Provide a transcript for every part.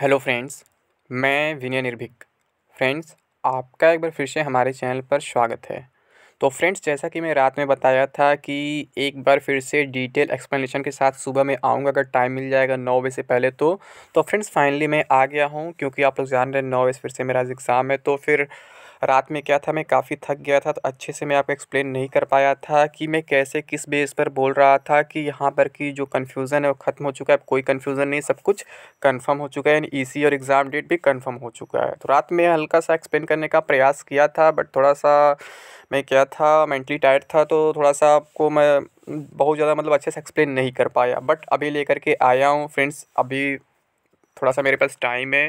hello friends मैं विनय निर्भिक friends आपका एक बार फिर से हमारे चैनल पर स्वागत है तो फ्रेंड्स जैसा कि मैं रात में बताया था कि एक बार फिर से डिटेल एक्सप्लेनेशन के साथ सुबह में आऊँगा अगर टाइम मिल जाएगा नौ बजे से पहले तो तो फ्रेंड्स फाइनली मैं आ गया हूँ क्योंकि आप लोग जान रहे हैं नौ बजे फिर से मेरा एग्ज़ाम है तो फिर रात में क्या था मैं काफ़ी थक गया था तो अच्छे से मैं आपको एक्सप्लेन नहीं कर पाया था कि मैं कैसे किस बेस पर बोल रहा था कि यहाँ पर की जो कन्फ्यूज़न है वो ख़त्म हो चुका है अब कोई कन्फ्यूज़न नहीं सब कुछ कन्फर्म हो चुका है यानी ई e और एग्ज़ाम डेट भी कन्फर्म हो चुका है तो रात में हल्का सा एक्सप्लेन करने का प्रयास किया था बट थोड़ा सा मैं क्या था मेंटली टायर्ड था तो थोड़ा सा आपको मैं बहुत ज़्यादा मतलब अच्छे से एक्सप्लेन नहीं कर पाया बट अभी लेकर के आया हूँ फ्रेंड्स अभी थोड़ा सा मेरे पास टाइम है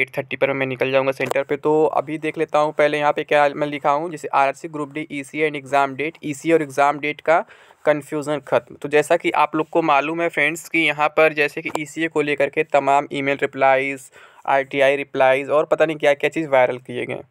एट थर्टी पर मैं निकल जाऊंगा सेंटर पे तो अभी देख लेता हूँ पहले यहाँ पे क्या मैं लिखा हूँ जैसे C group D C and exam date e और एग्ज़ाम डेट का कन्फ्यूज़न ख़त्म तो जैसा कि आप लोग को मालूम है फ्रेंड्स कि यहाँ पर जैसे कि ई e को लेकर के तमाम मेल रिप्लाइज़ आर रिप्लाइज़ और पता नहीं क्या क्या चीज़ वायरल किए गए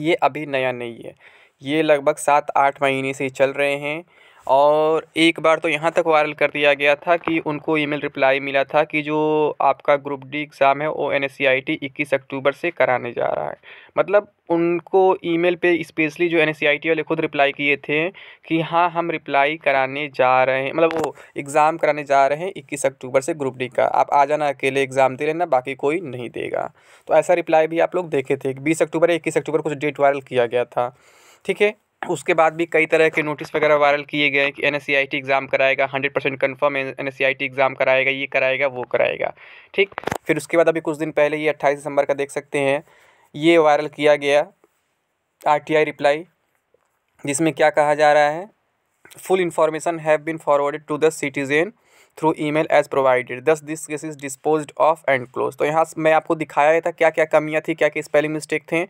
ये अभी नया नहीं है ये लगभग सात आठ महीने से चल रहे हैं और एक बार तो यहाँ तक वायरल कर दिया गया था कि उनको ईमेल रिप्लाई मिला था कि जो आपका ग्रुप डी एग्ज़ाम है वो N S C I T इक्कीस अक्टूबर से कराने जा रहा है मतलब उनको ईमेल पे स्पेशली जो N S C I T वाले खुद रिप्लाई किए थे कि हाँ हम रिप्लाई कराने जा रहे हैं मतलब वो एग्ज़ाम कराने जा रहे हैं इक्कीस अक्टूबर से ग्रुप डी का आप आ जाना अकेले एग्ज़ाम दे रहे बाकी कोई नहीं देगा तो ऐसा रिप्लाई भी आप लोग देखे थे बीस अक्टूबर या इक्कीस अक्टूबर कुछ डेट वायरल किया गया था ठीक है उसके बाद भी कई तरह के नोटिस वगैरह वायरल किए गए कि एन एग्ज़ाम e कराएगा hundred percent confirm N exam कराएगा ये कराएगा वो कराएगा ठीक फिर उसके बाद अभी कुछ दिन पहले ये अट्ठाईस दिसंबर का देख सकते हैं ये वायरल किया गया आर रिप्लाई जिसमें क्या कहा जा रहा है full information have been forwarded to the citizen through email as provided thus this case is dispose of and close तो यहाँ मैं आपको दिखाया था क्या क्या कमियाँ थी क्या क्या स्पेलिंग मिस्टेक थे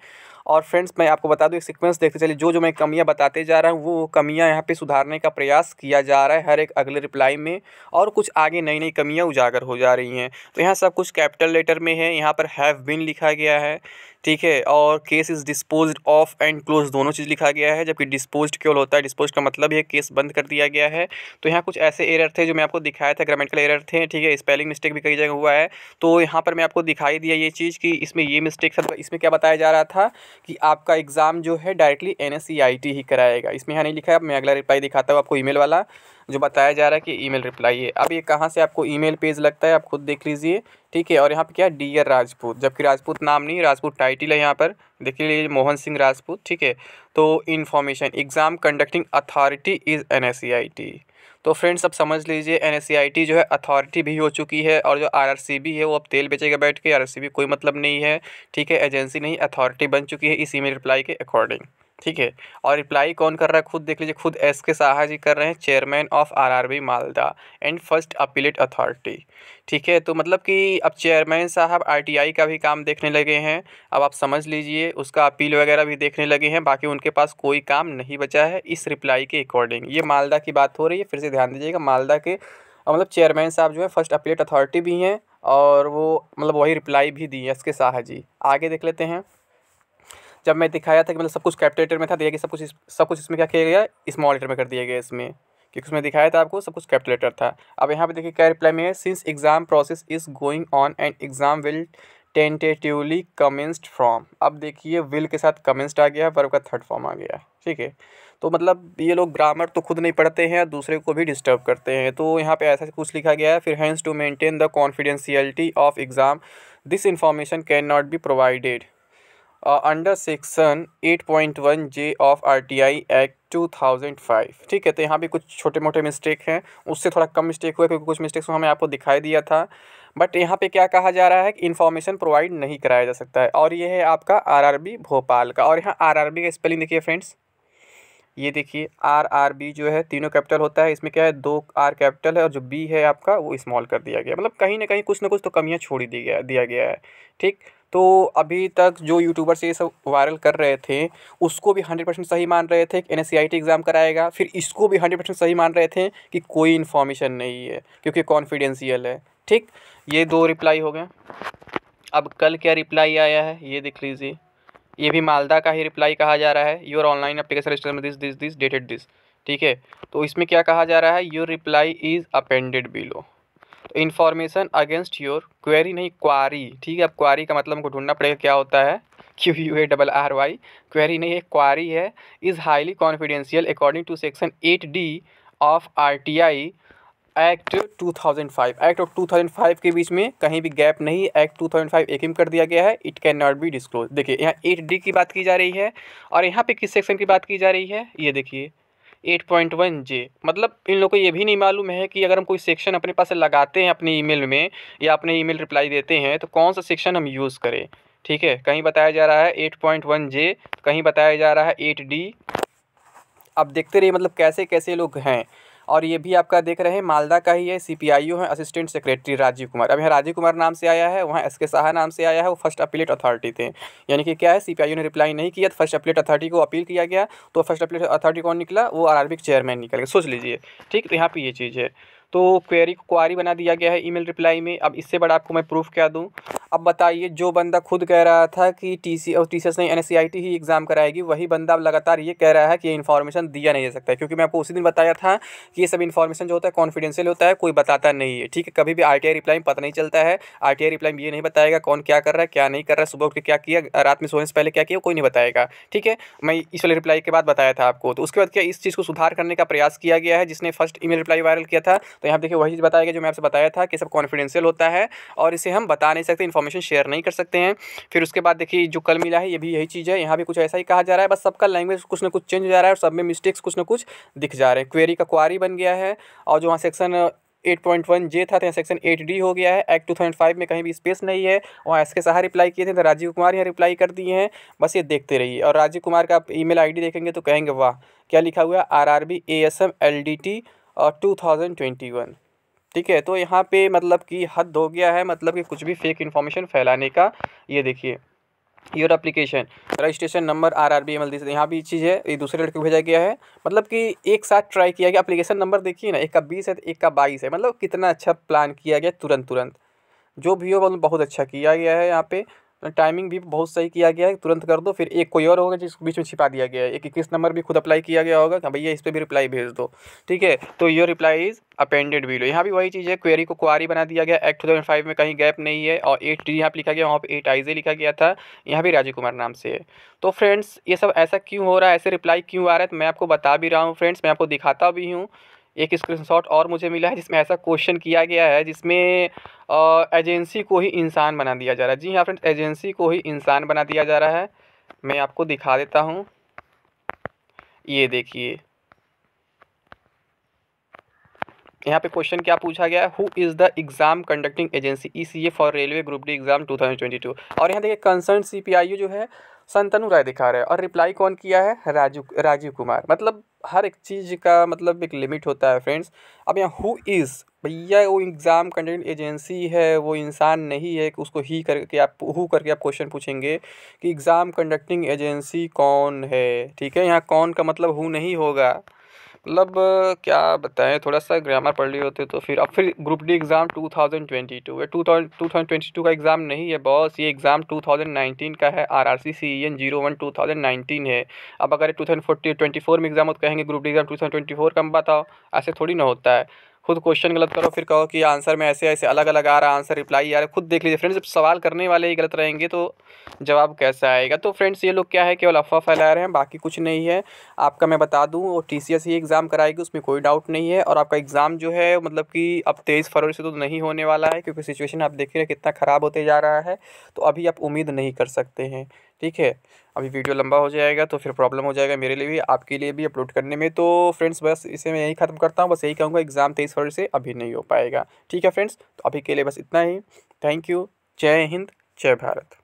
और फ्रेंड्स मैं आपको बता दूँ एक सीक्वेंस देखते चलिए जो जो मैं कमियाँ बताते जा रहा हूँ वो कमियाँ यहाँ पर सुधारने का प्रयास किया जा रहा है हर एक अगले रिप्लाई में और कुछ आगे नई नई कमियाँ उजागर हो जा रही हैं तो यहाँ सब कुछ कैपिटल लेटर में है यहाँ पर हैव बिन लिखा गया है ठीक है और case is dispose of and close दोनों चीज़ लिखा गया है जबकि डिस्पोज केवल होता है डिस्पोज का मतलब है केस बंद कर दिया गया है तो यहाँ कुछ ऐसे एरर थे जो मैं आपको दिखाया था ग्रामेटिकल एरर थे ठीक है स्पेलिंग मिस्टेक भी कई जगह हुआ है तो यहाँ पर मैं आपको दिखाई दिया ये चीज़ कि इसमें ये मिस्टेक था तो इसमें क्या बताया जा रहा था कि आपका एग्ज़ाम जो है डायरेक्टली एन e ही कराएगा इसमें यहाँ नहीं लिखा है मैं अगला रिप्लाई दिखाता हूँ आपको ईमेल वाला जो बताया जा रहा है कि ईमेल रिप्लाई है अब ये कहाँ से आपको ईमेल पेज लगता है आप खुद देख लीजिए ठीक है और यहाँ पे क्या डी आर राजपूत जबकि राजपूत नाम नहीं राजपूत टाइटल है यहाँ पर देख लीजिए मोहन सिंह राजपूत ठीक है तो information exam conducting authority is N तो फ्रेंड्स अब समझ लीजिए एन जो है अथॉरिटी भी हो चुकी है और जो आर है वो अब तेल बेचेगा बैठ के आर कोई मतलब नहीं है ठीक है एजेंसी नहीं अथॉरिटी बन चुकी है इसी में रिप्लाई के अकॉर्डिंग ठीक है और रिप्लाई कौन कर रहा है खुद देख लीजिए खुद एस के साहा जी कर रहे हैं chairman of RRB Malda and first appellate authority ठीक है तो मतलब कि अब चेयरमैन साहब आरटीआई का भी काम देखने लगे हैं अब आप समझ लीजिए उसका अपील वगैरह भी देखने लगे हैं बाकी उनके पास कोई काम नहीं बचा है इस रिप्लाई के अकॉर्डिंग ये मालदा की बात हो रही है फिर से ध्यान दीजिएगा मालदा के मतलब चेयरमैन साहब जो है फर्स्ट अपीलेट अथॉरिटी भी हैं और वो मतलब वही रिप्लाई भी दी एस के साहा जी आगे देख लेते हैं जब मैं दिखाया था कि मतलब सब कुछ कैप्टेटर में था दिया तो कि सब कुछ सब कुछ इसमें क्या किया गया स्मॉल लेटर में कर दिया गया इसमें क्योंकि उसमें दिखाया था आपको सब कुछ कैपिटल लेटर था अब यहाँ पे देखिए क्या रिप्लाई में है since exam process is going on and exam will tentatively commenced from अब देखिए विल के साथ कमेंस्ड आ गया वर्ब का थर्ड फॉर्म आ गया ठीक है तो मतलब ये लोग ग्रामर तो खुद नहीं पढ़ते हैं दूसरे को भी डिस्टर्ब करते हैं तो यहाँ पे ऐसा कुछ लिखा गया है फिर hence to maintain the confidentiality of exam this information can not be provided under section 8.1 j of R T I act two thousand five ठीक है तो यहाँ भी कुछ छोटे मोटे मिस्टेक हैं उससे थोड़ा कम मिस्टेक हुआ क्योंकि कुछ मिस्टेक्स हमें आपको दिखाई दिया था बट यहाँ पे क्या कहा जा रहा है कि इन्फॉर्मेशन प्रोवाइड नहीं कराया जा सकता है और ये है आपका आरआरबी भोपाल का और यहाँ आरआरबी का स्पेलिंग देखिए फ्रेंड्स ये देखिए आर आर बी जो है तीनों कैपिटल होता है इसमें क्या है दो आर कैपिटल है और जो बी है आपका वो स्मॉल कर दिया गया मतलब कहीं ना कहीं कुछ ना कुछ तो कमियाँ छोड़ी दी गया दिया गया है ठीक तो अभी तक जो यूट्यूबर्स ये सब वायरल कर रहे थे उसको भी हंड्रेड परसेंट सही मान रहे थे कि एन एग्ज़ाम कराएगा फिर इसको भी हंड्रेड परसेंट सही मान रहे थे कि कोई इन्फॉर्मेशन नहीं है क्योंकि कॉन्फिडेंशियल है ठीक ये दो रिप्लाई हो गए अब कल क्या रिप्लाई आया है ये देख लीजिए ये भी मालदा का ही रिप्लाई कहा जा रहा है योर ऑनलाइन अप्लीकेशन रजिस्टर में this this this dated this ठीक है तो इसमें क्या कहा जा रहा है your reply is appended below information against your query नहीं क्वारी ठीक है अब क्वारी का मतलब हमको ढूंढना पड़ेगा क्या होता है Q U A double R Y query नहीं है क्वारी है is highly confidential according to section eight D of R T I act two thousand five act और फाइव के बीच में कहीं भी गैप नहीं एक्ट टू थाउजेंड फाइव एक ही कर दिया गया है it can not be disclose देखिए यहाँ एट डी की बात की जा रही है और यहाँ पे किस सेक्शन की बात की जा रही है ये देखिए एट पॉइंट वन जे मतलब इन लोगों को ये भी नहीं मालूम है कि अगर हम कोई सेक्शन अपने पास लगाते हैं अपने ईमेल में या अपने ईमेल रिप्लाई देते हैं तो कौन सा सेक्शन हम यूज़ करें ठीक है कहीं बताया जा रहा है एट पॉइंट वन जे कहीं बताया जा रहा है एट डी आप देखते रहिए मतलब कैसे कैसे लोग हैं और ये भी आपका देख रहे हैं मालदा का ही है सी पी आई है असिस्टेंट सेक्रेटरी राजीव कुमार अब यहाँ राजीव कुमार नाम से आया है वहाँ एस के शाह नाम से आया है वो फर्स्ट अपीलेट अथॉरिटी थे यानी कि क्या है सी पी आई ने रिप्लाई नहीं किया तो फर्स्ट अपीलेट अथॉरिटी को अपील किया गया तो फर्स्ट अपीलेट अथॉरिटी कौन निकला वो आर आर बी चेयरमैन निकल गया सोच लीजिए ठीक तो यहाँ पर ये चीज़ है तो क्वेरी को क्वारी बना दिया गया है ईमेल रिप्लाई में अब इससे बड़ा आपको मैं प्रूफ क्या दूँ अब बताइए जो बंदा खुद कह रहा था कि टी सी और टी सी एस नहीं N S C I T ही एग्ज़ाम कराएगी वही बंदा अब लगातार ये कह रहा है कि ये इन्फॉर्मेशन दिया नहीं जा सकता है क्योंकि मैं आपको उसी दिन बताया था कि ये सब इन्फॉर्मेशन जो होता है कॉन्फिडेंशियल होता है कोई बताता नहीं है ठीक है कभी भी आर टी आई रिप्लाई में पता नहीं चलता है आर टी आई रिप्लाई में ये नहीं बताएगा कौन क्या कर रहा है क्या नहीं कर रहा है सुबह उठ के क्या किया रात में सोने से पहले क्या किया कोई नहीं बताएगा ठीक है मैं इस वाले रिप्लाई के बाद बताया था आपको तो उसके बाद क्या इस चीज़ को सुधार करने का प्रयास किया गया है जिसने फर्स्ट ईमेल रिप्लाई वायरल किया था तो यहाँ देखिए वही चीज़ बताया गया जो मैं आपसे बताया था कि सब कॉन्फिडेंशियल होता है और इसे हम बता नहीं सकते इन्फॉर्मेशन इन्फॉर्मेशन शेयर नहीं कर सकते हैं फिर उसके बाद देखिए जो कल मिला है ये भी यही चीज़ है यहाँ भी कुछ ऐसा ही कहा जा रहा है बस सबका लैंग्वेज कुछ ना कुछ चेंज हो जा रहा है और सब में मिस्टेक्स कुछ ना कुछ दिख जा रहे हैं क्वेरी का क्वारी बन गया है और जो वहाँ section eight point one j था तो यहाँ सेक्शन एट डी हो गया है एक्ट टू थाउजेंड फाइव में कहीं भी स्पेस नहीं है वहाँ एस के शाह रिप्लाई किए थे तो राजीव कुमार यहाँ रिप्लाई कर दिए हैं बस ये देखते रहिए और राजीव कुमार का आप ईमेल आईडी देखेंगे तो कहेंगे वाह क्या लिखा हुआ है R R B A S M L D T two thousand twenty one ठीक है तो यहाँ पे मतलब कि हद हो गया है मतलब कि कुछ भी फेक इन्फॉर्मेशन फैलाने का ये देखिए your application registration number R R B M L D यहाँ भी चीज़ है ये दूसरे लड़के को भेजा गया है मतलब कि एक साथ ट्राई किया गया अप्लीकेशन नंबर देखिए ना एक का बीस है तो एक का बाईस है मतलब कितना अच्छा प्लान किया गया तुरंत तुरंत जो भी हो मतलब बहुत अच्छा किया गया है यहाँ पे टाइमिंग भी बहुत सही किया गया है तुरंत कर दो फिर एक कोई और होगा जिसको बीच में छिपा दिया गया है एक इक्कीस नंबर भी खुद अप्लाई किया गया होगा कि हाँ भैया इस पर भी रिप्लाई भेज दो ठीक है तो your reply is appended below यहाँ भी वही चीज़ है क्वेरी को क्वारी बना दिया गया एक्ट टू फाइव में कहीं गैप नहीं है और एट डी यहाँ पर लिखा गया वहाँ पर एट जे लिखा गया था यहाँ भी राजीव कुमार नाम से है तो फ्रेंड्स ये सब ऐसा क्यों हो रहा है ऐसे रिप्लाई क्यों आ रहा है तो मैं आपको बता भी रहा हूँ फ्रेंड्स मैं आपको दिखाता भी हूँ एक शॉट और मुझे मिला है जिसमें ऐसा क्वेश्चन किया गया है जिसमें एजेंसी को ही इंसान बना दिया जा रहा है जी हाँ फ्रेंड्स एजेंसी को ही इंसान बना दिया जा रहा है मैं आपको दिखा देता हूँ ये देखिए यहाँ पे क्वेश्चन क्या पूछा गया who is the exam conducting agency E C A for railway group D exam two thousand twenty two और यहाँ देखिए concern C P I U जो है संतनु राय दिखा रहे हैं और रिप्लाई कौन किया है राजू राजीव कुमार मतलब हर एक चीज़ का मतलब एक लिमिट होता है फ्रेंड्स अब यहाँ हु इज़ भैया वो एग्ज़ाम कंडक्टिंग एजेंसी है वो इंसान नहीं है उसको ही करके आप हु करके आप क्वेश्चन पूछेंगे कि एग्ज़ाम कंडक्टिंग एजेंसी कौन है ठीक है यहाँ कौन का मतलब हु नहीं होगा मतलब क्या बताएं थोड़ा सा ग्रामर पढ़ लिए होते तो फिर अब फिर group D exam 2022 twenty two का एग्ज़ाम नहीं है बॉस ये एग्ज़ाम 2019 का है R R C C N zero one two है अब अगर टू थाउजेंड में एग्ज़ाम हो तो कहेंगे ग्रुप डी एग्ज़ाम टू का बताओ ऐसे थोड़ी ना होता है खुद क्वेश्चन गलत करो फिर कहो कि आंसर में ऐसे ऐसे अलग अलग आ रहा आंसर रिप्लाई यार खुद देख लीजिए फ्रेंड्स जब सवाल करने वाले ही गलत रहेंगे तो जवाब कैसा आएगा तो फ्रेंड्स ये लोग क्या है केवल अफवाह फैला रहे हैं बाकी कुछ नहीं है आपका मैं बता दूँ और टी ही एग्ज़ाम कराएगी उसमें कोई डाउट नहीं है और आपका एग्ज़ाम जो है मतलब कि अब तेईस फरवरी से तो नहीं होने वाला है क्योंकि सिचुएशन आप देख रहे हैं कितना ख़राब होते जा रहा है तो अभी आप उम्मीद नहीं कर सकते हैं ठीक है अभी वीडियो लंबा हो जाएगा तो फिर प्रॉब्लम हो जाएगा मेरे लिए भी आपके लिए भी अपलोड करने में तो फ्रेंड्स बस इसे मैं यही ख़त्म करता हूँ बस यही कहूँगा एग्ज़ाम तेईस फरवरी से अभी नहीं हो पाएगा ठीक है फ्रेंड्स तो अभी के लिए बस इतना ही थैंक यू जय हिंद जय भारत